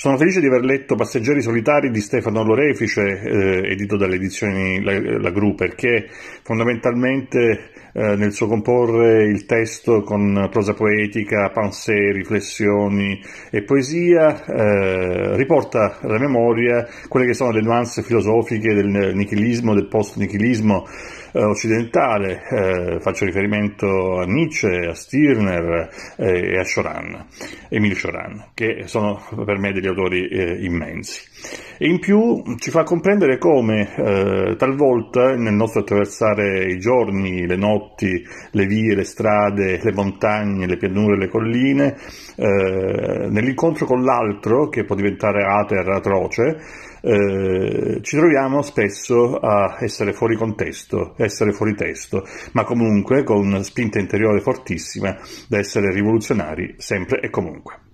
Sono felice di aver letto Passeggeri solitari di Stefano Lorefice, eh, edito dalle edizioni La, La Gru, perché fondamentalmente eh, nel suo comporre il testo con prosa poetica, pensée, riflessioni e poesia, eh, riporta alla memoria quelle che sono le nuance filosofiche del nichilismo, del post-nichilismo eh, occidentale, eh, faccio riferimento a Nietzsche, a Stirner eh, e a Choran, Emile Choran, che sono per me degli autori eh, immensi. E in più ci fa comprendere come eh, talvolta nel nostro attraversare i giorni, le notti, le vie, le strade, le montagne, le pianure, le colline, eh, nell'incontro con l'altro, che può diventare ater, atroce, eh, ci troviamo spesso a essere fuori contesto, essere fuori testo, ma comunque con una spinta interiore fortissima da essere rivoluzionari sempre e comunque.